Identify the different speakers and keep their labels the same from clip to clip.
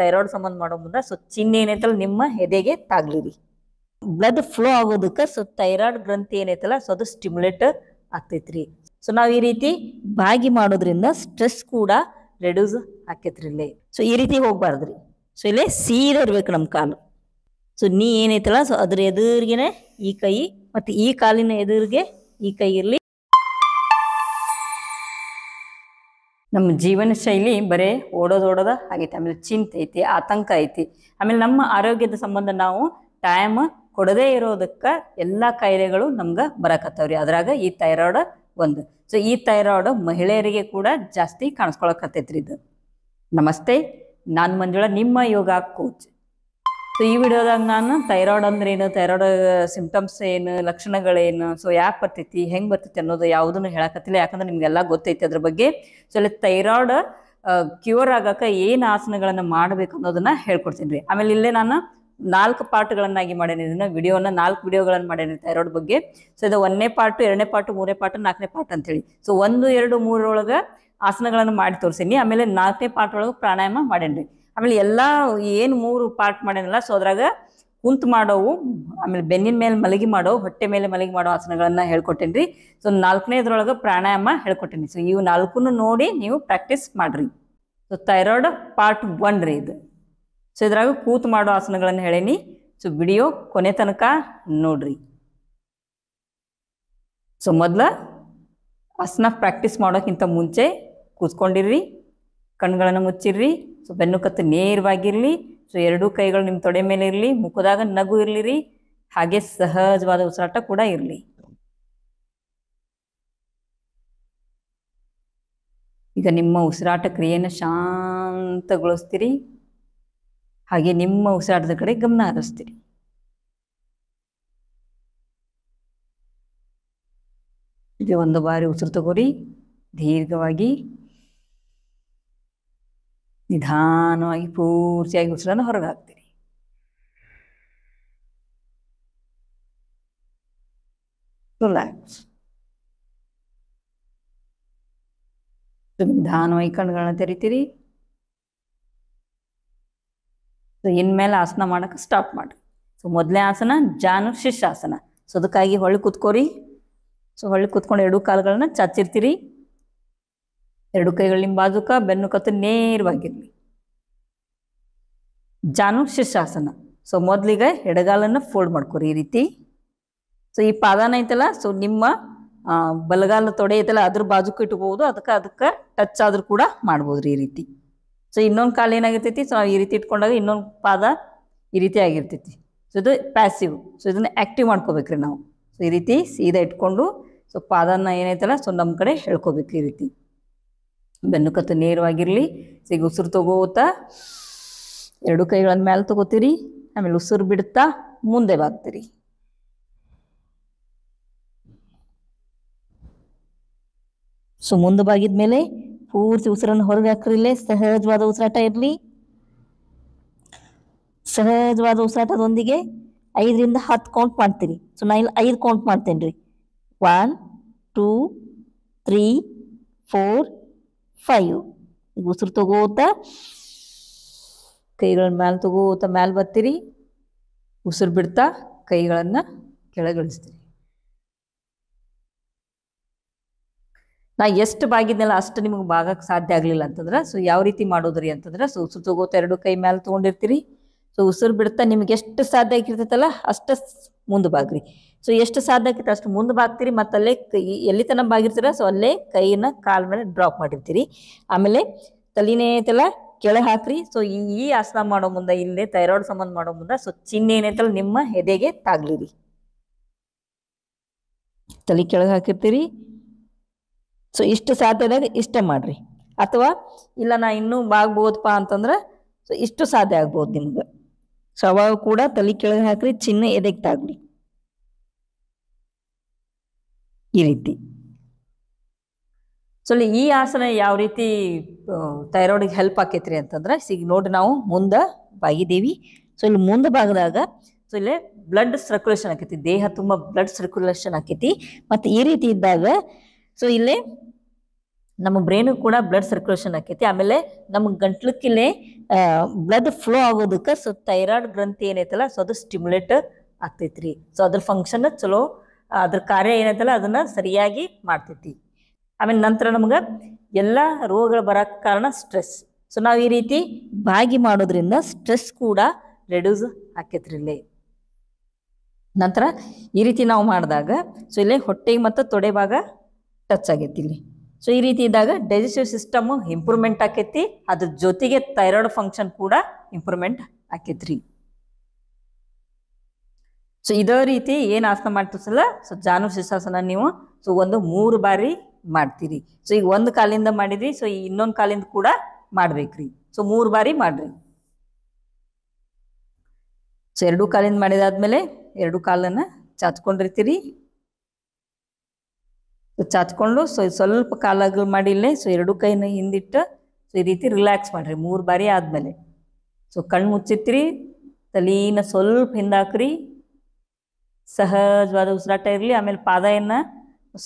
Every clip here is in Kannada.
Speaker 1: ಥೈರಾಯ್ಡ್ ಸಂಬಂಧ ಮಾಡೋ ಮುಂದೆ ಸೊ ಚಿನ್ನ ಏನೈತಲ್ಲ ನಿಮ್ಮ ಎದೆಗೆ ತಾಗ್ಲಿರಿ ಬ್ಲಡ್ ಫ್ಲೋ ಆಗೋದಕ್ಕೆ ಸೊ ಥೈರಾಯ್ಡ್ ಗ್ರಂಥಿ ಏನೈತಲ್ಲ ಸೊ ಅದು ಸ್ಟಿಮ್ಯುಲೇಟ್ ಆಗ್ತೈತ್ರಿ ಸೊ ನಾವು ಈ ರೀತಿ ಬಾಗಿ ಮಾಡೋದ್ರಿಂದ ಸ್ಟ್ರೆಸ್ ಕೂಡ ರೆಡ್ಯೂಸ್ ಆಕೈತ್ರಿ ಇಲ್ಲಿ ಸೊ ಈ ರೀತಿ ಹೋಗ್ಬಾರ್ದ್ರಿ ಸೊ ಇಲ್ಲೇ ಸೀದಾ ಇರ್ಬೇಕು ನಮ್ಮ ಕಾಲು ಸೊ ನೀ ಏನೈತಲ್ಲ ಸೊ ಅದ್ರ ಎದುರಿಗೆನೆ ಈ ಕೈ ಮತ್ತು ಈ ಕಾಲಿನ ಎದುರಿಗೆ ಈ ಕೈ ಇರಲಿ ನಮ್ಮ ಜೀವನ ಶೈಲಿ ಬರೇ ಓಡೋದೋಡೋದ ಆಗೈತೆ ಆಮೇಲೆ ಚಿಂತೆ ಐತಿ ಆತಂಕ ಐತಿ ಆಮೇಲೆ ನಮ್ಮ ಆರೋಗ್ಯದ ಸಂಬಂಧ ನಾವು ಟೈಮ್ ಕೊಡದೇ ಇರೋದಕ್ಕ ಎಲ್ಲ ಕಾಯಿಲೆಗಳು ನಮ್ಗೆ ಬರಕತ್ತಾವ್ರಿ ಅದ್ರಾಗ ಈ ಥೈರಾಯ್ಡ್ ಒಂದು ಸೊ ಈ ಥೈರಾಯ್ಡ್ ಮಹಿಳೆಯರಿಗೆ ಕೂಡ ಜಾಸ್ತಿ ಕಾಣಿಸ್ಕೊಳಕತ್ತೈತ್ರಿ ಇದು ನಮಸ್ತೆ ನಾನು ಮಂಜುಳ ನಿಮ್ಮ ಯೋಗ ಕೋಚ್ ಸೊ ಈ ವಿಡಿಯೋದಾಗ ನಾನು ಥೈರಾಯ್ಡ್ ಅಂದ್ರೆ ಏನು ಥೈರಾಯ್ಡ್ ಸಿಂಪ್ಟಮ್ಸ್ ಏನು ಲಕ್ಷಣಗಳೇನು ಸೊ ಯಾಕೆ ಬರ್ತೈತಿ ಹೆಂಗೆ ಬರ್ತೈತಿ ಅನ್ನೋದು ಯಾವುದನ್ನು ಹೇಳಕತ್ತಿಲ್ಲ ಯಾಕಂದ್ರೆ ನಿಮಗೆಲ್ಲ ಗೊತ್ತೈತಿ ಅದ್ರ ಬಗ್ಗೆ ಸೊ ಅಲ್ಲಿ ಥೈರಾಯ್ಡ್ ಕ್ಯೂರ್ uh, ಆಗಕ್ಕೆ ಏನು ಆಸನಗಳನ್ನು ಮಾಡಬೇಕು ಅನ್ನೋದನ್ನ ಹೇಳ್ಕೊಡ್ತೀನಿ ರೀ ಆಮೇಲೆ ಇಲ್ಲೇ ನಾನು ನಾಲ್ಕು ಪಾರ್ಟ್ಗಳನ್ನಾಗಿ ಮಾಡೇನಿ ಇದನ್ನ ವಿಡಿಯೋನ ನಾಲ್ಕು ವಿಡಿಯೋಗಳನ್ನು ಮಾಡೇನಿ ಥೈರಾಯ್ಡ್ ಬಗ್ಗೆ ಸೊ ಇದು ಒಂದನೇ ಪಾರ್ಟ್ ಎರಡನೇ ಪಾರ್ಟ್ ಮೂರನೇ ಪಾರ್ಟ್ ನಾಲ್ಕನೇ ಪಾರ್ಟ್ ಅಂತೇಳಿ ಸೊ ಒಂದು ಎರಡು ಮೂರರೊಳಗೆ ಆಸನಗಳನ್ನು ಮಾಡಿ ತೋರಿಸೀನಿ ಆಮೇಲೆ ನಾಲ್ಕನೇ ಪಾರ್ಟ್ ಒಳಗೆ ಪ್ರಾಣಾಯಾಮ ಮಾಡೇನಿ ಆಮೇಲೆ ಎಲ್ಲ ಏನು ಮೂರು ಪಾರ್ಟ್ ಮಾಡ್ಯಾನಲ್ಲ ಸೊ ಅದ್ರಾಗ ಕುಂತು ಮಾಡೋವು ಆಮೇಲೆ ಬೆನ್ನಿನ ಮೇಲೆ ಮಲಗಿ ಮಾಡೋ ಹೊಟ್ಟೆ ಮೇಲೆ ಮಲಗಿ ಮಾಡೋ ಆಸನಗಳನ್ನ ಹೇಳ್ಕೊಟ್ಟೇನ್ರಿ ಸೊ ನಾಲ್ಕನೇದ್ರೊಳಗೆ ಪ್ರಾಣಾಯಾಮ ಹೇಳ್ಕೊಟ್ಟೇನಿ ಸೊ ಇವು ನಾಲ್ಕು ನೋಡಿ ನೀವು ಪ್ರಾಕ್ಟೀಸ್ ಮಾಡ್ರಿ ಸೊ ಥೈರಾಯ್ಡ್ ಪಾರ್ಟ್ ಒನ್ ರೀ ಇದು ಸೊ ಇದ್ರಾಗ ಕೂತು ಮಾಡೋ ಆಸನಗಳನ್ನು ಹೇಳೇನಿ ಸೊ ವಿಡಿಯೋ ಕೊನೆ ತನಕ ನೋಡ್ರಿ ಸೊ ಮೊದಲ ಆಸನ ಪ್ರಾಕ್ಟೀಸ್ ಮಾಡೋಕ್ಕಿಂತ ಮುಂಚೆ ಕೂತ್ಕೊಂಡಿರ್ರಿ ಕಣ್ಗಳನ್ನು ಮುಚ್ಚಿರ್ರಿ ಸೊ ಬೆನ್ನು ಕತ್ತು ನೇರವಾಗಿರಲಿ ಸೊ ಎರಡೂ ಕೈಗಳು ನಿಮ್ಮ ತೊಡೆ ಮೇಲೆ ಇರಲಿ ಮುಖದಾಗ ನಗು ಇರಲಿರಿ ಹಾಗೆ ಸಹಜವಾದ ಉಸಿರಾಟ ಕೂಡ ಇರಲಿ ಈಗ ನಿಮ್ಮ ಉಸಿರಾಟ ಕ್ರಿಯೆಯನ್ನು ಶಾಂತಗೊಳಿಸ್ತೀರಿ ಹಾಗೆ ನಿಮ್ಮ ಉಸಿರಾಟದ ಕಡೆ ಗಮನ ಹರಿಸ್ತೀರಿ ಈಗ ಒಂದು ಬಾರಿ ಉಸಿರು ತಗೋರಿ ದೀರ್ಘವಾಗಿ ನಿಧಾನವಾಗಿ ಪೂರ್ತಿಯಾಗಿ ಉಸಿರನ್ನು ಹೊರಗೆ ಹಾಕ್ತೀರಿ ರಿಲ್ಯಾಕ್ಸ್ ನಿಧಾನವಾಗಿ ಕಣ್ಗಳನ್ನ ತೆರಿತೀರಿ ಸೊ ಇನ್ಮೇಲೆ ಆಸನ ಮಾಡಕ್ಕೆ ಸ್ಟಾಪ್ ಮಾಡಿ ಸೊ ಮೊದಲನೇ ಆಸನ ಜಾನು ಶಿಷ್ಯಾಸನ ಸೊ ಅದಕ್ಕಾಗಿ ಹೊಳ್ಳಿ ಕೂತ್ಕೋರಿ ಸೊ ಹೊಳ್ಳಿ ಕೂತ್ಕೊಂಡು ಎರಡೂ ಕಾಲುಗಳನ್ನ ಚಾಚಿರ್ತೀರಿ ಎರಡು ಕೈಗಳು ನಿಮ್ಮ ಬಾಜುಕ ಬೆನ್ನು ಕತ್ತು ನೇರವಾಗಿರಲಿ ಶಿಶಾಸನ ಸೊ ಮೊದಲಿಗೆ ಎಡಗಾಲನ್ನು ಫೋಲ್ಡ್ ಮಾಡ್ಕೋರಿ ಈ ರೀತಿ ಸೊ ಈ ಪಾದಾನ ಐತಲ್ಲ ಸೊ ನಿಮ್ಮ ಬಲಗಾಲ ತೊಡೆ ಐತಲ್ಲ ಅದ್ರ ಬಾಜುಕ ಇಟ್ಕೋಬಹುದು ಅದಕ್ಕೆ ಅದಕ್ಕೆ ಟಚ್ ಆದ್ರೂ ಕೂಡ ಮಾಡ್ಬೋದ್ರಿ ಈ ರೀತಿ ಸೊ ಇನ್ನೊಂದು ಕಾಲ ಏನಾಗಿರ್ತೈತಿ ಸೊ ನಾವು ಈ ರೀತಿ ಇಟ್ಕೊಂಡಾಗ ಇನ್ನೊಂದು ಪಾದ ಈ ರೀತಿ ಆಗಿರ್ತೈತಿ ಸೊ ಇದು ಪ್ಯಾಸಿವ್ ಸೊ ಇದನ್ನ ಆಕ್ಟಿವ್ ಮಾಡ್ಕೋಬೇಕ್ರಿ ನಾವು ಸೊ ಈ ರೀತಿ ಸೀದಾ ಇಟ್ಕೊಂಡು ಸೊ ಪಾದನ ಏನೈತಲ್ಲ ಸೊ ನಮ್ಮ ಕಡೆ ಹೇಳ್ಕೋಬೇಕು ಈ ರೀತಿ ಬೆನ್ನು ಕತ್ತು ನೇರವಾಗಿರ್ಲಿ ಸಿಗ ಉಸಿರು ತಗೋತಾ ಎರಡು ಕೈಗಳನ್ನ ಮೇಲೆ ತಗೋತೀರಿ ಆಮೇಲೆ ಉಸಿರು ಬಿಡ್ತಾ ಮುಂದೆ ಬಾಗ್ತೀರಿ ಸೊ ಮುಂದೆ ಬಾಗಿದ್ಮೇಲೆ ಪೂರ್ತಿ ಉಸಿರನ್ನು ಹೊರಗೆ ಹಾಕ್ರಿಲ್ಲೇ ಸಹಜವಾದ ಉಸಿರಾಟ ಇರಲಿ ಸಹಜವಾದ ಉಸಿರಾಟದೊಂದಿಗೆ ಐದರಿಂದ ಹತ್ತು ಕೌಂಟ್ ಮಾಡ್ತೀರಿ ಸೊ ನಾ ಇಲ್ಲಿ ಐದು ಕೌಂಟ್ ಮಾಡ್ತೇನೆ ರೀ one two three four five ಈಗ ಉಸಿರು ತಗೋತ ಕೈಗಳ ಮ್ಯಾಲೆ ತಗೋತ ಮ್ಯಾಲೆ ಬರ್ತೀರಿ ಉಸಿರು ಬಿಡ್ತಾ ಕೈಗಳನ್ನು ಕೆಳಗಿಳಿಸ್ತೀರಿ ನಾ ಎಷ್ಟು ಬಾಗಿದ್ನಲ್ಲ ಅಷ್ಟು ನಿಮಗೆ ಬಾಗಕ್ಕೆ ಸಾಧ್ಯ ಆಗಲಿಲ್ಲ ಅಂತಂದ್ರೆ ಸೊ ಯಾವ ರೀತಿ ಮಾಡೋದ್ರಿ ಅಂತಂದ್ರೆ ಸೊ ಉಸಿರು ತಗೋತ ಎರಡು ಕೈ ಮ್ಯಾಲೆ ತಗೊಂಡಿರ್ತೀರಿ ಸೊ ಉಸಿರು ಬಿಡ್ತಾ ನಿಮ್ಗೆ ಎಷ್ಟು ಸಾಧ್ಯ ಆಗಿರ್ತೈತಲ್ಲ ಅಷ್ಟು ಮುಂದೆ ಬಾಗ್ರಿ ಸೊ ಎಷ್ಟು ಸಾಧ್ಯ ಅಷ್ಟು ಮುಂದೆ ಬಾಗ್ತೀರಿ ಮತ್ತೆ ಅಲ್ಲೇ ಕೈ ಎಲ್ಲಿ ತನ ಬಾಗಿರ್ತೀರ ಸೊ ಅಲ್ಲೇ ಕೈನ ಕಾಲ್ ಮೇಲೆ ಡ್ರಾಪ್ ಮಾಡಿರ್ತೀರಿ ಆಮೇಲೆ ತಲಿನೇ ಐತಲ್ಲ ಕೆಳಗೆ ಹಾಕ್ರಿ ಸೊ ಈ ಆಸನ ಮಾಡೋ ಮುಂದೆ ಇಲ್ಲೇ ಥೈರಾಯ್ಡ್ ಸಂಬಂಧ ಮಾಡೋ ಮುಂದೆ ಸೊ ಚಿಹ್ನೆ ಏನೈತಲ್ಲ ನಿಮ್ಮ ಎದೆಗೆ ತಾಗ್ಲಿರಿ ತಲೆ ಕೆಳಗೆ ಹಾಕಿರ್ತೀರಿ ಸೊ ಇಷ್ಟು ಸಾಧ್ಯದಾಗ ಇಷ್ಟ ಮಾಡ್ರಿ ಅಥವಾ ಇಲ್ಲ ನಾ ಇನ್ನೂ ಬಾಗ್ಬೋದಪ್ಪ ಅಂತಂದ್ರೆ ಸೊ ಇಷ್ಟು ಸಾಧ್ಯ ಆಗ್ಬೋದು ನಿಮ್ಗೆ ಸೊ ಅವಾಗ ಕೂಡ ತಲೆ ಕೆಳಗೆ ಹಾಕ್ರಿ ಚಿನ್ನ ಎದೆಗೆ ತಾಗ್ಲಿ ಈ ರೀತಿ ಸೊ ಈ ಆಸನ ಯಾವ ರೀತಿ ಥೈರಾಯ್ಡಿಗೆ ಹೆಲ್ಪ್ ಆಕೈತ್ರಿ ಅಂತಂದ್ರೆ ಈಗ ನೋಡಿ ನಾವು ಮುಂದೆ ಬಾಗಿದ್ದೀವಿ ಸೊ ಇಲ್ಲಿ ಮುಂದೆ ಭಾಗದಾಗ ಸೊ ಇಲ್ಲಿ ಬ್ಲಡ್ ಸರ್ಕ್ಯುಲೇಷನ್ ಆಕೈತಿ ದೇಹ ತುಂಬ ಬ್ಲಡ್ ಸರ್ಕ್ಯುಲೇಷನ್ ಆಕೈತಿ ಮತ್ತು ಈ ರೀತಿ ಇದ್ದಾಗ ಸೊ ಇಲ್ಲಿ ನಮ್ಮ ಬ್ರೈನು ಕೂಡ ಬ್ಲಡ್ ಸರ್ಕ್ಯುಲೇಷನ್ ಆಕೈತಿ ಆಮೇಲೆ ನಮ್ಮ ಗಂಟ್ಲಕ್ಕಿಲ್ಲಿ ಬ್ಲಡ್ ಫ್ಲೋ ಆಗೋದಕ್ಕೆ ಸೊ ಥೈರಾಯ್ಡ್ ಗ್ರಂಥಿ ಏನೈತಲ್ಲ ಸೊ ಅದು ಸ್ಟಿಮ್ಯುಲೇಟ್ ಆಗ್ತೈತ್ರಿ ಸೊ ಅದ್ರ ಫಂಕ್ಷನ್ ಚಲೋ ಅದ್ರ ಕಾರ್ಯ ಏನೈತಲ್ಲ ಅದನ್ನ ಸರಿಯಾಗಿ ಮಾಡ್ತೈತಿ ಆಮೇಲೆ ನಂತರ ನಮ್ಗೆ ಎಲ್ಲ ರೋಗಗಳು ಬರಕ್ಕೆ ಕಾರಣ ಸ್ಟ್ರೆಸ್ ಸೊ ನಾವು ಈ ರೀತಿ ಬಾಗಿ ಮಾಡೋದ್ರಿಂದ ಸ್ಟ್ರೆಸ್ ಕೂಡ ರೆಡ್ಯೂಸ್ ಆಕೈತ್ರಿ ಇಲ್ಲಿ ನಂತರ ಈ ರೀತಿ ನಾವು ಮಾಡಿದಾಗ ಸೊ ಇಲ್ಲಿ ಹೊಟ್ಟೆಗೆ ಮತ್ತು ತೊಡೆ ಭಾಗ ಟಚ್ ಆಗೈತಿ ಇಲ್ಲಿ ಸೊ ಈ ರೀತಿ ಇದ್ದಾಗ ಡೈಜೆಸ್ಟಿವ್ ಸಿಸ್ಟಮ್ ಇಂಪ್ರೂವ್ಮೆಂಟ್ ಆಕೈತಿ ಅದ್ರ ಜೊತೆಗೆ ಥೈರಾಯ್ಡ್ ಫಂಕ್ಷನ್ ಕೂಡ ಇಂಪ್ರೂವ್ಮೆಂಟ್ ಆಕೈತ್ರಿ ಸೊ ಇದೇ ರೀತಿ ಏನು ಆಸನ ಮಾಡ್ತಿರ್ಸಲ್ಲ ಸೊ ಜಾನು ಶಿಶಾಸನ ನೀವು ಸೊ ಒಂದು ಮೂರು ಬಾರಿ ಮಾಡ್ತೀರಿ ಸೊ ಈಗ ಒಂದು ಕಾಲಿಂದ ಮಾಡಿದ್ರಿ ಸೊ ಈ ಇನ್ನೊಂದು ಕಾಲಿಂದ ಕೂಡ ಮಾಡ್ಬೇಕ್ರಿ ಸೊ ಮೂರು ಬಾರಿ ಮಾಡ್ರಿ ಸೊ ಎರಡು ಕಾಲಿಂದ ಮಾಡಿದಾದ್ಮೇಲೆ ಎರಡು ಕಾಲನ್ನ ಚಾಚ್ಕೊಂಡಿರ್ತೀರಿ ಚಾಚ್ಕೊಂಡು ಸೊ ಸ್ವಲ್ಪ ಕಾಲಗಳು ಮಾಡಿಲ್ಲ ಸೊ ಎರಡು ಕೈನ ಹಿಂದಿಟ್ಟು ಸೊ ಈ ರೀತಿ ರಿಲ್ಯಾಕ್ಸ್ ಮಾಡ್ರಿ ಮೂರು ಬಾರಿ ಆದ್ಮೇಲೆ ಸೊ ಕಣ್ಣು ಮುಚ್ಚಿರ್ತೀರಿ ತಲೀನ ಸ್ವಲ್ಪ ಹಿಂದಾಕ್ರಿ ಸಹಜವಾದ ಉಸಿರಾಟ ಇರಲಿ ಆಮೇಲೆ ಪಾದಯನ್ನ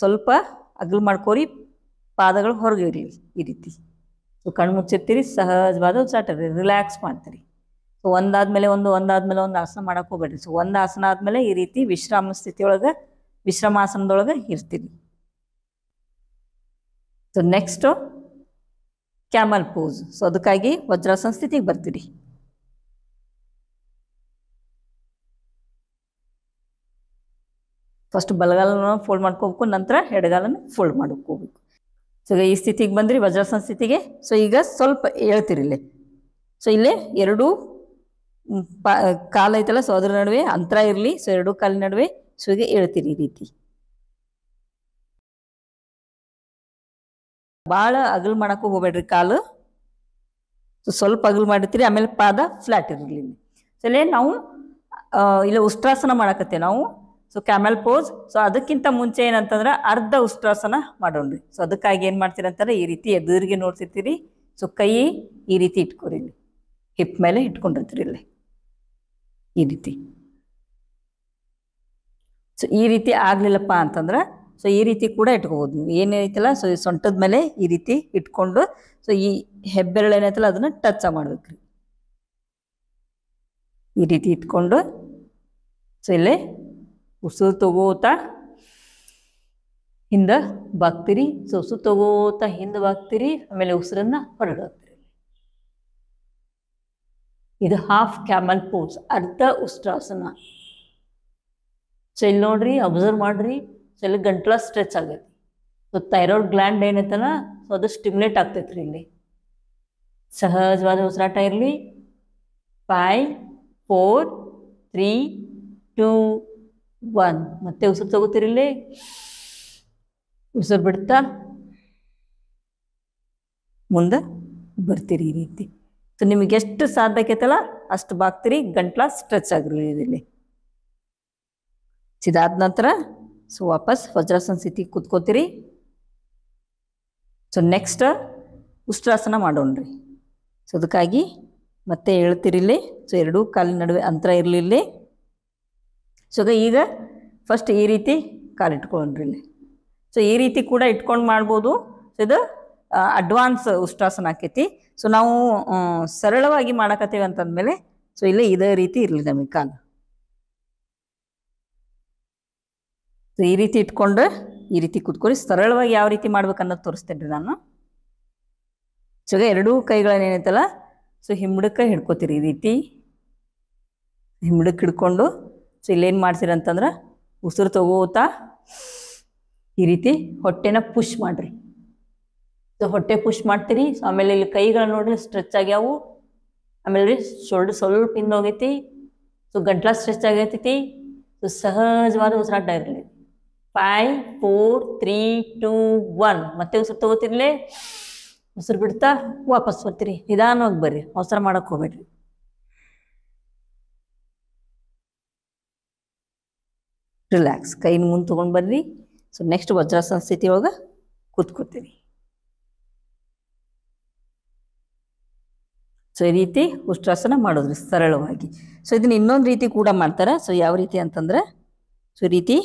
Speaker 1: ಸ್ವಲ್ಪ ಅಗಲು ಮಾಡ್ಕೋರಿ ಪಾದಗಳು ಹೊರಗೆ ಇರಲಿ ಈ ರೀತಿ ಸೊ ಕಣ್ಣು ಮುಚ್ಚಿರ್ತೀರಿ ಸಹಜವಾದ ಉಸಿರಾಟ ಇರಲಿ ರಿಲ್ಯಾಕ್ಸ್ ಮಾಡ್ತೀರಿ ಸೊ ಒಂದಾದ್ಮೇಲೆ ಒಂದು ಒಂದಾದ್ಮೇಲೆ ಒಂದು ಆಸನ ಮಾಡಕ್ಕೆ ಹೋಗ್ಬೇಡ್ರಿ ಸೊ ಒಂದು ಆಸನ ಆದಮೇಲೆ ಈ ರೀತಿ ವಿಶ್ರಾಮ ಸ್ಥಿತಿಯೊಳಗೆ ವಿಶ್ರಮಾಸನದೊಳಗೆ ಇರ್ತೀರಿ so next camel pose so ಅದಕ್ಕಾಗಿ ವಜ್ರಾಸನ ಸ್ಥಿತಿಗೆ ಬರ್ತೀರಿ ಫಸ್ಟ್ ಬಲಗಾಲನ ಫೋಲ್ಡ್ ಮಾಡ್ಕೋಬೇಕು ನಂತರ ಎಡಗಾಲನ ಫೋಲ್ಡ್ ಮಾಡ್ಕೋಬೇಕು ಸೊ ಈ ಸ್ಥಿತಿಗೆ ಬಂದ್ರಿ ವಜ್ರಾಸನ ಸ್ಥಿತಿಗೆ ಸೊ ಈಗ ಸ್ವಲ್ಪ ಇಲ್ಲಿ ಸೊ ಇಲ್ಲಿ ಎರಡು ಕಾಲು ಐತಲ್ಲ ಸೊ ಅದ್ರ ನಡುವೆ ಅಂತರ ಇರಲಿ ಸೊ ಎರಡು ಕಾಲಿನ ನಡುವೆ ಸೊ ಈಗ ಹೇಳ್ತೀರಿ ಈ ರೀತಿ ಭಾಳ ಅಗಲ್ ಮಾಡೋಕ್ಕೂ ಹೋಗ್ಬೇಡ್ರಿ ಕಾಲು ಸೊ ಸ್ವಲ್ಪ ಅಗಲ್ ಮಾಡಿರ್ತೀರಿ ಆಮೇಲೆ ಪಾದ ಫ್ಲಾಟ್ ಇರಲಿ ಸೊ ಇಲ್ಲೇ ನಾವು ಇಲ್ಲ ಉಷ್ಟ್ರಾಸನ ಮಾಡಕತ್ತೆ ನಾವು ಸೊ ಕ್ಯಾಮೆಲ್ ಪೋಸ್ ಸೊ ಅದಕ್ಕಿಂತ ಮುಂಚೆ ಏನಂತಂದ್ರೆ ಅರ್ಧ ಉಷ್ಟ್ರಾಸನ ಮಾಡೋಣ್ರಿ ಸೊ ಅದಕ್ಕಾಗಿ ಏನು ಮಾಡ್ತೀರಂತಂದ್ರೆ ಈ ರೀತಿ ಎದುರಿಗೆ ನೋಡ್ತಿರ್ತೀರಿ ಸೊ ಕೈ ಈ ರೀತಿ ಇಟ್ಕೊರಿ ಹಿಪ್ ಮೇಲೆ ಇಟ್ಕೊಂಡಿರ್ತೀರಿ ಇಲ್ಲಿ ಈ ರೀತಿ ಸೊ ಈ ರೀತಿ ಆಗ್ಲಿಲ್ಲಪ್ಪ ಅಂತಂದ್ರೆ ಸೊ ಈ ರೀತಿ ಕೂಡ ಇಟ್ಕೋಬೋದು ನೀವು ಏನೈತಲ್ಲ ಸೊ ಸೊಂಟದ ಮೇಲೆ ಈ ರೀತಿ ಇಟ್ಕೊಂಡು ಸೊ ಈ ಹೆಬ್ಬೆರಳು ಏನೈತಲ್ಲ ಅದನ್ನ ಟಚ್ ಮಾಡ್ಬೇಕ್ರಿ ಈ ರೀತಿ ಇಟ್ಕೊಂಡು ಸೊ ಇಲ್ಲಿ ಉಸಿರು ತಗೋತ ಹಿಂದೆ ಬಾಕ್ತಿರಿ ಸೊ ಉಸಿರು ತಗೋತ ಹಿಂದೆ ಬಾಕ್ತಿರಿ ಆಮೇಲೆ ಉಸಿರನ್ನ ಹೊರಗೆ ಇದು ಹಾಫ್ ಕ್ಯಾಮಲ್ ಪೋಸ್ ಅರ್ಧ ಉಷ್ಟ್ರಾಸನ ಸೊ ಇಲ್ಲಿ ನೋಡ್ರಿ ಅಬ್ಸರ್ವ್ ಮಾಡ್ರಿ ಸೊ ಇಲ್ಲಿ ಸ್ಟ್ರೆಚ್ ಆಗೈತಿ ಸೊ ಥೈರಾಯ್ಡ್ ಗ್ಲ್ಯಾಂಡ್ ಏನೈತಲ್ಲ ಸೊ ಅದು ಸ್ಟಿಮ್ಯುಲೇಟ್ ಆಗ್ತೈತ್ರಿ ಇಲ್ಲಿ ಸಹಜವಾದ ಉಸಿರಾಟ ಇರಲಿ five four three two one ಮತ್ತೆ ಉಸಿರು ತಗೋತಿರಲಿ ಉಸಿರು ಬಿಡ್ತಾ ಮುಂದೆ ಬರ್ತೀರಿ ಈ ರೀತಿ ಸೊ ನಿಮಗೆ ಎಷ್ಟು ಆಕೈತಲ್ಲ ಅಷ್ಟು ಬಾಕ್ತಿರಿ ಗಂಟ್ಲ ಸ್ಟ್ರೆಚ್ ಆಗಿರಲಿ ಇಲ್ಲಿ ಇದಾದ ನಂತರ ಸೊ ವಾಪಸ್ ವಜ್ರಾಸನ ಸ್ಥಿತಿ ಕೂತ್ಕೋತೀರಿ ಸೊ ನೆಕ್ಸ್ಟ್ ಉಷ್ಟ್ರಾಸನ ಮಾಡೋಣ್ರಿ ಸೊ ಅದಕ್ಕಾಗಿ ಮತ್ತೆ ಹೇಳ್ತಿರಿಲ್ಲಿ ಸೊ ಎರಡೂ ಕಾಲಿನ ನಡುವೆ ಅಂತರ ಇರಲಿಲ್ಲ ಸೊ ಈಗ ಫಸ್ಟ್ ಈ ರೀತಿ ಕಾಲು ಇಟ್ಕೊಳ್ರಿ ಇಲ್ಲಿ ಸೊ ಈ ರೀತಿ ಕೂಡ ಇಟ್ಕೊಂಡು ಮಾಡ್ಬೋದು ಸೊ ಇದು ಅಡ್ವಾನ್ಸ್ ಉಷ್ಟಾಸನ ಆಕೈತಿ ಸೊ ನಾವು ಸರಳವಾಗಿ ಮಾಡಕತ್ತೀವಿ ಅಂತಂದಮೇಲೆ ಸೊ ಇಲ್ಲಿ ಇದೇ ರೀತಿ ಇರಲಿ ನಮಗೆ ಕಾಲು ಸೊ ಈ ರೀತಿ ಇಟ್ಕೊಂಡು ಈ ರೀತಿ ಕೂತ್ಕೊಳ್ಳಿ ಸರಳವಾಗಿ ಯಾವ ರೀತಿ ಮಾಡ್ಬೇಕನ್ನೋದು ತೋರಿಸ್ತೇನೆ ರೀ ನಾನು ಸೊ ಎರಡೂ ಕೈಗಳೇನೈತಲ್ಲ ಸೊ ಹಿಂಬಡಕ್ಕೆ ಹಿಡ್ಕೋತೀರಿ ಈ ರೀತಿ ಹಿಂಬಡಕ್ಕೆ ಹಿಡ್ಕೊಂಡು ಸೊ ಇಲ್ಲೇನು ಅಂತಂದ್ರೆ ಉಸಿರು ತಗೋತಾ ಈ ರೀತಿ ಹೊಟ್ಟೆನ ಪುಷ್ ಮಾಡಿರಿ ಸೊ ಹೊಟ್ಟೆ ಪುಷ್ ಮಾಡ್ತೀರಿ ಸೊ ಆಮೇಲೆ ಇಲ್ಲಿ ಕೈಗಳನ್ನ ನೋಡ್ರಿ ಸ್ಟ್ರೆಚ್ ಆಗ್ಯಾವು ಆಮೇಲೆ ರೀ ಶೋಲ್ಡ್ ಸ್ವಲ್ಪ ಹಿಂದೋಗೈತಿ ಸೊ ಗಂಟ್ಲ ಸ್ಟ್ರೆಚ್ ಆಗೈತಿ ಸೊ ಸಹಜವಾದ ಉಸಿರಾಟ ಇರಲಿ five four three two one ಮತ್ತೆ ಉಸಿರು ತಗೋತಿರ್ಲಿ ಉಸಿರು ಬಿಡ್ತಾ ವಾಪಸ್ ಬರ್ತೀರಿ ನಿಧಾನವಾಗಿ ಬರ್ರಿ ಅವಸರ ಮಾಡೋಕೆ ಹೋಗ್ಬೇಡ್ರಿ ರಿಲ್ಯಾಕ್ಸ್ ಕೈನ ಮುಂದೆ ತೊಗೊಂಡು ಬರ್ರಿ ಸೊ ನೆಕ್ಸ್ಟ್ ವಜ್ರಾಸನ ಸ್ಥಿತಿ ಒಳಗೆ ಕೂತ್ಕೋತೀನಿ ಸೊ ಈ ರೀತಿ ಉಷ್ಟ್ರಾಸನ ಮಾಡೋದ್ರಿ ಸರಳವಾಗಿ ಸೊ ಇದನ್ನ ಇನ್ನೊಂದು ರೀತಿ ಕೂಡ ಮಾಡ್ತಾರೆ ಸೊ ಯಾವ ರೀತಿ ಅಂತಂದ್ರೆ ಸೊ ಈ ರೀತಿ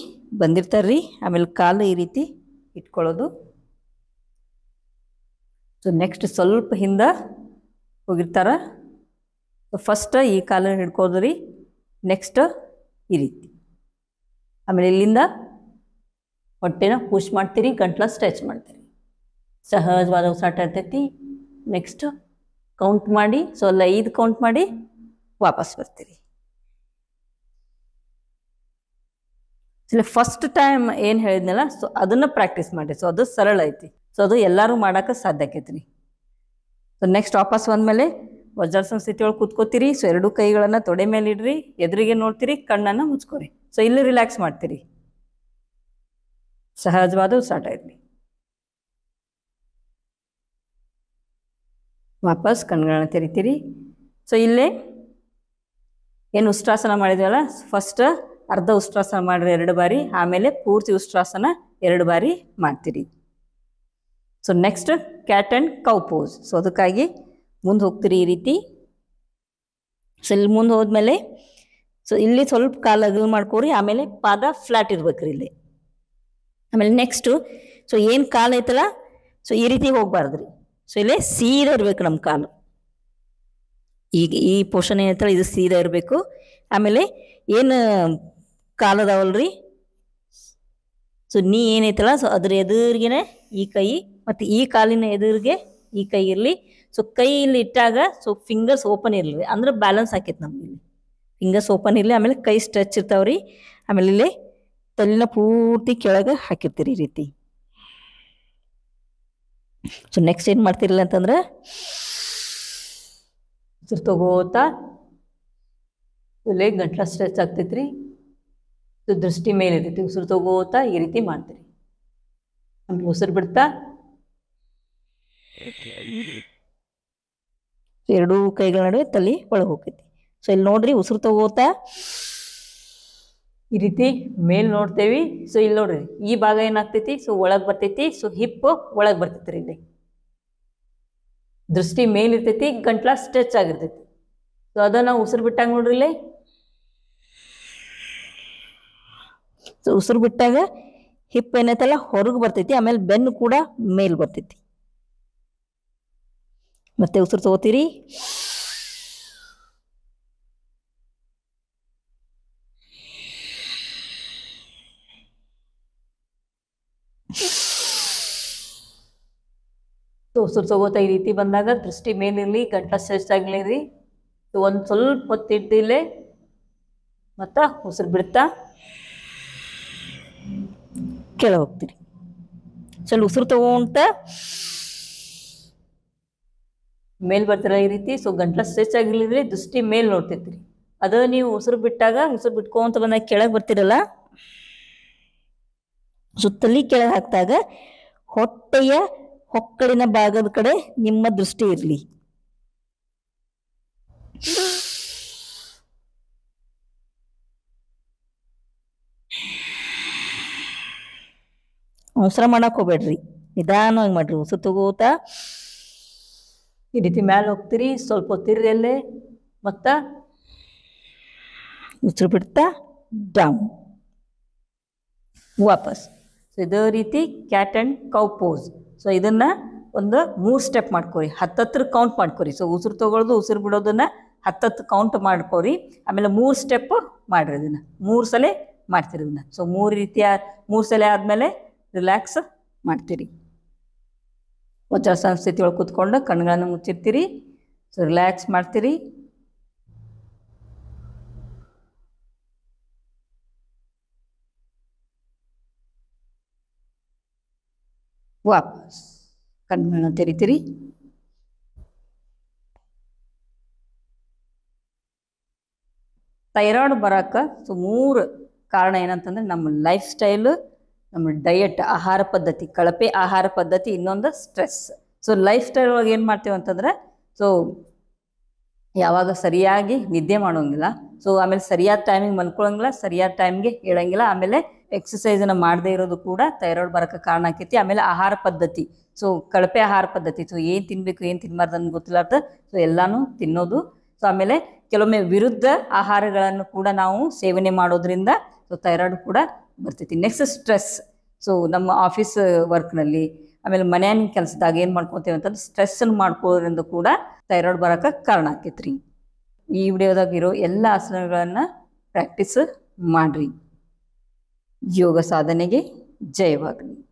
Speaker 1: ಬಂದಿರ್ತಾರ್ರಿ ಆಮೇಲೆ ಕಾಲು ಈ ರೀತಿ ಇಟ್ಕೊಳ್ಳೋದು ಸೊ ನೆಕ್ಸ್ಟ್ ಸ್ವಲ್ಪ ಹಿಂದೆ ಹೋಗಿರ್ತಾರ ಫಸ್ಟ್ ಈ ಕಾಲನ್ನು ಹಿಡ್ಕೋದ್ರಿ ನೆಕ್ಸ್ಟ್ ಈ ರೀತಿ ಆಮೇಲೆ ಇಲ್ಲಿಂದ ಹೊಟ್ಟೆನ ಪುಷ್ ಮಾಡ್ತೀರಿ ಗಂಟ್ಲ ಸ್ಟ್ರೆಚ್ ಮಾಡ್ತೀರಿ ಸಹಜವಾದ ಉಸಾಟ ಇರ್ತೈತಿ ನೆಕ್ಸ್ಟ್ ಕೌಂಟ್ ಮಾಡಿ ಸೊ ಅಲ್ಲ ಐದು ಕೌಂಟ್ ಮಾಡಿ ವಾಪಸ್ ಬರ್ತೀರಿ ಇಲ್ಲ ಫಸ್ಟ್ ಟೈಮ್ ಏನು ಹೇಳಿದ್ನಲ್ಲ ಸೊ ಅದನ್ನು ಪ್ರಾಕ್ಟೀಸ್ ಮಾಡಿ ಸೊ ಅದು ಸರಳ ಐತಿ ಸೊ ಅದು ಎಲ್ಲರೂ ಮಾಡಾಕ ಸಾಧ್ಯ ಆಕೈತಿ ಸೊ ನೆಕ್ಸ್ಟ್ ವಾಪಸ್ ಬಂದ ಮೇಲೆ ಸ್ಥಿತಿ ಒಳಗೆ ಕೂತ್ಕೋತೀರಿ ಸೊ ಎರಡು ಕೈಗಳನ್ನು ತೊಡೆ ಮೇಲೆ ಇಡ್ರಿ ಎದುರಿಗೆ ನೋಡ್ತೀರಿ ಕಣ್ಣನ್ನು ಮುಚ್ಕೋರಿ ಸೊ ಇಲ್ಲಿ ರಿಲ್ಯಾಕ್ಸ್ ಮಾಡ್ತೀರಿ ಸಹಜವಾದ ಉಸಾಟ ಇರಲಿ ವಾಪಸ್ ಕಣ್ಗಳನ್ನ ತೆರಿತೀರಿ ಸೊ ಇಲ್ಲೇ ಏನು ಉಷ್ಟ್ರಾಸನ ಮಾಡಿದ್ವಲ್ಲ ಫಸ್ಟ್ ಅರ್ಧ ಉಷ್ಟ್ರಾಸನ ಮಾಡಿರಿ ಎರಡು ಬಾರಿ ಆಮೇಲೆ ಪೂರ್ತಿ ಉಷ್ಟ್ರಾಸನ ಎರಡು ಬಾರಿ ಮಾಡ್ತೀರಿ so next cat and cow pose so ಅದಕ್ಕಾಗಿ ಮುಂದೆ ಹೋಗ್ತೀರಿ ಈ ರೀತಿ ಸೊ ಇಲ್ಲಿ ಮುಂದೆ ಹೋದ್ಮೇಲೆ ಸೊ ಇಲ್ಲಿ ಸ್ವಲ್ಪ ಕಾಲ ಅಗಲ್ ಮಾಡ್ಕೋರಿ ಆಮೇಲೆ ಪಾದ ಫ್ಲಾಟ್ ಇರ್ಬೇಕ್ರಿ ಇಲ್ಲಿ ಆಮೇಲೆ ನೆಕ್ಸ್ಟು ಸೊ ಏನು ಕಾಲು ಐತಲ್ಲ ಸೊ ಈ ರೀತಿ ಹೋಗ್ಬಾರ್ದ್ರಿ ಸೊ ಇಲ್ಲಿ ಸೀದಾ ಇರ್ಬೇಕು ನಮ್ಮ ಕಾಲು ಈಗ ಈ ಪೋಷಣ ಏನೈತಲ್ಲ ಇದು ಸೀದಾ ಇರಬೇಕು ಆಮೇಲೆ ಏನು ಕಾಲದವಲ್ರಿ ಸೊ ನೀ ಏನೈತಲ್ಲ ಸೊ ಅದ್ರ ಎದುರಿಗೆನೆ ಈ ಕೈ ಮತ್ತು ಈ ಕಾಲಿನ ಎದುರಿಗೆ ಈ ಕೈ ಇರಲಿ ಸೊ ಕೈ ಇಲ್ಲಿ ಇಟ್ಟಾಗ ಸೊ ಫಿಂಗರ್ಸ್ ಓಪನ್ ಇರಲಿ ಅಂದ್ರೆ ಬ್ಯಾಲೆನ್ಸ್ ಹಾಕೈತೆ ನಮ್ಗೆ ಇಲ್ಲಿ ಫಿಂಗರ್ಸ್ ಓಪನ್ ಇರಲಿ ಆಮೇಲೆ ಕೈ ಸ್ಟ್ರೆಚ್ ಇರ್ತಾವ್ರಿ ಆಮೇಲೆ ಇಲ್ಲಿ ತಲೆನ ಪೂರ್ತಿ ಕೆಳಗೆ ಹಾಕಿರ್ತೀರಿ ಈ ರೀತಿ ಸೊ ನೆಕ್ಸ್ಟ್ ಏನು ಮಾಡ್ತಿರಲಿಲ್ಲ ಅಂತಂದ್ರೆ ಉಸಿರು ತಗೋತ ಇಲ್ಲೇ ಗಂಟ್ಲ ಸ್ಟ್ರೆಚ್ ಆಗ್ತೈತ್ರಿ ಸೊ ದೃಷ್ಟಿ ಮೇಲೆ ಇರ್ತೈತಿ ಉಸಿರು ತಗೋತಾ ಈ ರೀತಿ ಮಾಡ್ತೀರಿ ಆಮೇಲೆ ಉಸಿರು ಬಿಡ್ತಾ ಎರಡೂ ಕೈಗಳ ನಡುವೆ ತಲೆ ಒಳಗೆ ಹೋಗ್ತೈತಿ ಸೊ ಇಲ್ಲಿ ನೋಡ್ರಿ ಉಸಿರು ತಗೋತ ಈ ರೀತಿ ಮೇಲ್ ನೋಡ್ತೇವಿ ಸೊ ಇಲ್ಲಿ ನೋಡ್ರಿ ಈ ಭಾಗ ಏನಾಗ್ತೈತಿ ಸೊ ಒಳಗ್ ಬರ್ತೈತಿ ಸೊ ಹಿಪ್ ಒಳಗ್ ಬರ್ತೈತಿ ಇಲ್ಲಿ ದೃಷ್ಟಿ ಮೇಲ್ ಇರ್ತೈತಿ ಗಂಟ್ಲ ಸ್ಟ್ರೆಚ್ ಆಗಿರ್ತೈತಿ ಸೊ ಅದ ನಾವು ಉಸಿರು ಬಿಟ್ಟಾಗ ನೋಡ್ರಿ ಇಲ್ಲಿ ಸೊ ಉಸಿರು ಬಿಟ್ಟಾಗ ಹಿಪ್ ಏನೈತಲ್ಲ ಹೊರಗೆ ಬರ್ತೈತಿ ಆಮೇಲೆ ಬೆನ್ನು ಕೂಡ ಮೇಲ್ ಬರ್ತೈತಿ ಮತ್ತೆ ಉಸಿರು ತಗೋತೀರಿ ಸೊ ತಗೋತ ಈ ರೀತಿ ಬಂದಾಗ ದೃಷ್ಟಿ ಮೇಲಿರಲಿ ಗಂಟ್ಲ ಸೆಷ್ಟಾಗಲಿರಿ ಸೊ ಒಂದು ಸ್ವಲ್ಪ ಹೊತ್ತಿಟ್ಟಿಲ್ಲ ಮತ್ತು ಉಸಿರು ಬಿಡ್ತಾ ಕೆಳ ಹೋಗ್ತೀರಿ ಸ್ವಲ್ಪ ಉಸಿರು ತಗೊಂತ ಮೇಲ್ ಬರ್ತೀರ ಈ ರೀತಿ ಸೊ ಗಂಟ್ಲ ಸ್ಟ್ರೆಚ್ ಆಗಿಲ್ಲದ್ರೆ ದೃಷ್ಟಿ ಮೇಲ್ ನೋಡ್ತಿರ್ತೀರಿ ಅದ ನೀವು ಉಸಿರು ಬಿಟ್ಟಾಗ ಉಸಿರು ಬಿಟ್ಕೋಂತ ಬಂದಾಗ ಕೆಳಗೆ ಬರ್ತಿರಲ್ಲ ಸುತ್ತಲಿ ಕೆಳಗೆ ಹಾಕಿದಾಗ ಹೊಟ್ಟೆಯ ಹೊಕ್ಕಳಿನ ಭಾಗದ ಕಡೆ ನಿಮ್ಮ ದೃಷ್ಟಿ ಇರಲಿ ಅವಸರ ಮಾಡಕ್ ಹೋಗ್ಬೇಡ್ರಿ ನಿಧಾನವಾಗಿ ಮಾಡ್ರಿ ಉಸಿರು ತಗೋತ ಈ ರೀತಿ ಮ್ಯಾಲ ಹೋಗ್ತೀರಿ ಸ್ವಲ್ಪ ಹೊತ್ತಿರ್ರಿ ಅಲ್ಲೇ ಮತ್ತ ಉಸಿರು ಬಿಡ್ತಾ ಡೌನ್ ವಾಪಸ್ ಇದೇ ರೀತಿ cat cow pose cow pose so ಇದನ್ನು ಒಂದು ಮೂರು ಸ್ಟೆಪ್ ಮಾಡ್ಕೊರಿ ಹತ್ತಿರ ಕೌಂಟ್ ಮಾಡ್ಕೊರಿ ಸೊ ಉಸಿರು ತೊಗೊಳೋದು ಉಸಿರು ಬಿಡೋದನ್ನು ಹತ್ತತ್ತು ಕೌಂಟ್ ಮಾಡ್ಕೊರಿ ಆಮೇಲೆ ಮೂರು ಸ್ಟೆಪ್ಪು ಮಾಡಿರಿ ಇದನ್ನು ಮೂರು ಸಲ ಮಾಡ್ತೀರಿ ಇದನ್ನು ಸೊ ಮೂರು ರೀತಿಯ ಮೂರು ಸಲ ಆದಮೇಲೆ ರಿಲ್ಯಾಕ್ಸ್ ಮಾಡ್ತೀರಿ ವಜ್ರ ಸಂಸ್ಥಿತಿ ಒಳಗೆ ಕೂತ್ಕೊಂಡು ಕಣ್ಗಳನ್ನು ಮುಚ್ಚಿರ್ತೀರಿ ಸೊ ರಿಲ್ಯಾಕ್ಸ್ ಮಾಡ್ತೀರಿ ವಾಪಸ್ ಕಣ್ಗಳನ್ನ ತೆರಿತೀರಿ ಥೈರಾಯ್ಡ್ ಬರಕ ಸೊ ಮೂರು ಕಾರಣ ಏನಂತಂದ್ರೆ ನಮ್ಮ ಲೈಫ್ ಸ್ಟೈಲ್ ನಮ್ಮ ಡಯಟ್ ಆಹಾರ ಪದ್ಧತಿ ಕಳಪೆ ಆಹಾರ ಪದ್ಧತಿ ಇನ್ನೊಂದು ಸ್ಟ್ರೆಸ್ ಸೊ ಲೈಫ್ ಸ್ಟೈಲ್ ಒಳಗೆ ಏನು ಮಾಡ್ತೀವಿ ಅಂತಂದ್ರೆ ಸೊ ಯಾವಾಗ ಸರಿಯಾಗಿ ನಿದ್ದೆ ಮಾಡೋಂಗಿಲ್ಲ ಸೊ ಆಮೇಲೆ ಸರಿಯಾದ ಟೈಮಿಗೆ ಮಲ್ಕೊಳ್ಳೋಂಗಿಲ್ಲ ಸರಿಯಾದ ಟೈಮ್ಗೆ ಹೇಳೋಂಗಿಲ್ಲ ಆಮೇಲೆ ಎಕ್ಸಸೈಸನ್ನು ಮಾಡದೇ ಇರೋದು ಕೂಡ ಥೈರಾಯ್ಡ್ ಬರೋಕ್ಕೆ ಕಾರಣ ಆಕೈತಿ ಆಮೇಲೆ ಆಹಾರ ಪದ್ಧತಿ ಸೊ ಕಳಪೆ ಆಹಾರ ಪದ್ಧತಿ ಸೊ ಏನು ತಿನ್ನಬೇಕು ಏನು ತಿನ್ಬಾರ್ದು ಗೊತ್ತಿಲ್ಲ ಗೊತ್ತಿಲ್ಲಾರ್ದ ಸೊ ಎಲ್ಲಾನು ತಿನ್ನೋದು ಸೊ ಆಮೇಲೆ ಕೆಲವೊಮ್ಮೆ ವಿರುದ್ಧ ಆಹಾರಗಳನ್ನು ಕೂಡ ನಾವು ಸೇವನೆ ಮಾಡೋದ್ರಿಂದ ಸೊ ಥೈರಾಯ್ಡ್ ಕೂಡ ಬರ್ತೈತಿ ನೆಕ್ಸ್ಟ್ ಸ್ಟ್ರೆಸ್ ಸೊ ನಮ್ಮ ಆಫೀಸ್ ವರ್ಕ್ನಲ್ಲಿ ಆಮೇಲೆ ಮನೆಯ ಕೆಲಸದಾಗ ಏನು ಮಾಡ್ಕೊತೇವೆ ಅಂತಂದ್ರೆ ಸ್ಟ್ರೆಸ್ಸನ್ನು ಮಾಡ್ಕೊಳ್ಳೋದ್ರಿಂದ ಕೂಡ ಥೈರಾಯ್ಡ್ ಬರೋಕೆ ಕಾರಣ ಆಕೈತ್ರಿ ಈ ವಿಡಿಯೋದಾಗಿರೋ ಎಲ್ಲ ಆಸನಗಳನ್ನು ಪ್ರಾಕ್ಟೀಸ್ ಮಾಡಿರಿ योग साधने जयवाग्नि